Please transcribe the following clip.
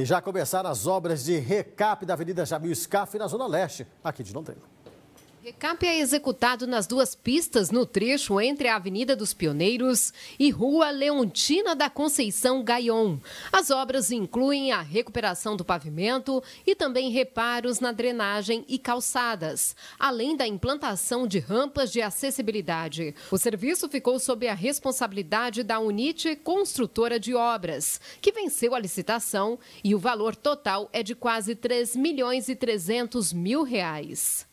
E já começaram as obras de recap da Avenida Jamil Scaff, na Zona Leste, aqui de Londrina. DECAP é executado nas duas pistas no trecho entre a Avenida dos Pioneiros e Rua Leontina da Conceição Gaion. As obras incluem a recuperação do pavimento e também reparos na drenagem e calçadas, além da implantação de rampas de acessibilidade. O serviço ficou sob a responsabilidade da Unite Construtora de Obras, que venceu a licitação e o valor total é de quase 3 milhões e 300 mil reais.